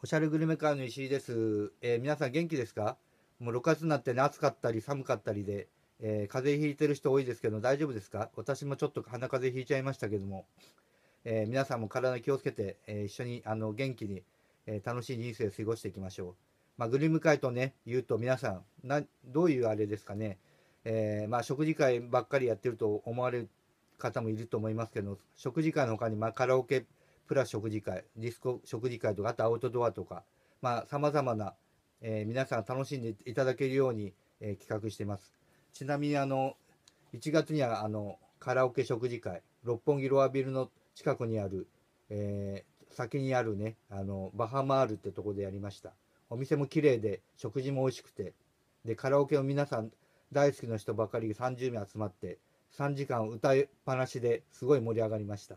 おしゃれグルメカーの石井です。えー、皆さん元気ですかもう6月になってね、暑かったり寒かったりで、えー、風邪ひいてる人多いですけど、大丈夫ですか私もちょっと鼻風邪ひいちゃいましたけども、えー、皆さんも体気をつけて、え一緒にあの元気に、え楽しい人生を過ごしていきましょう。まあ、グルメ会とね、言うと皆さん、などういうあれですかね、えまあ、食事会ばっかりやってると思われる方もいると思いますけど、食事会の他に、まあ、カラオケプラス食事会、ディスコ食事会とか、あとアウトドアとか、まあ、様々な、えー、皆さん楽しんでいただけるように、えー、企画してます。ちなみに、あの、1月には、あの、カラオケ食事会、六本木ロアビルの近くにある、えー、先にあるね、あの、バハマールってとこでやりました。お店も綺麗で、食事も美味しくて、で、カラオケを皆さん大好きな人ばかりが30名集まって、3時間歌いっぱなしですごい盛り上がりました。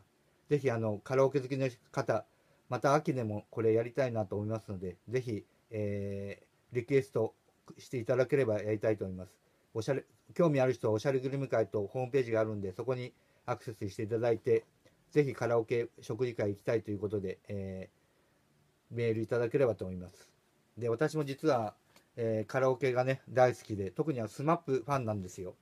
ぜひあのカラオケ好きの方、また秋でもこれやりたいなと思いますので、ぜひ、えー、リクエストしていただければやりたいと思います。おしゃれ興味ある人はおしゃれグルメ会とホームページがあるんで、そこにアクセスしていただいて、ぜひカラオケ食事会行きたいということで、えー、メールいただければと思います。で、私も実は、えー、カラオケがね、大好きで、特には SMAP ファンなんですよ。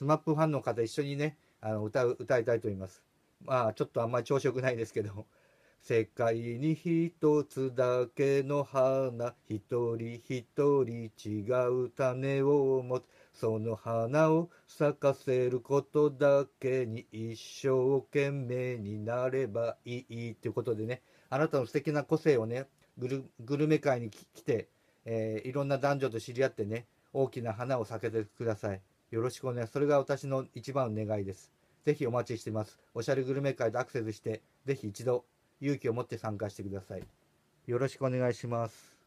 SMAP ファンの方一緒にね、あの歌う歌いたいと思います。まあちょっとあんまり調子よくないですけど「世界に一つだけの花一人一人違う種を持つ」その花を咲かせることだけに一生懸命になればいいということでねあなたの素敵な個性をねグルメ界に来て、えー、いろんな男女と知り合ってね大きな花を咲けてくださいよろしくお願いそれが私の一番の願いですぜひお待ちしてます。おしゃれグルメ会でアクセスして、ぜひ一度勇気を持って参加してください。よろしくお願いします。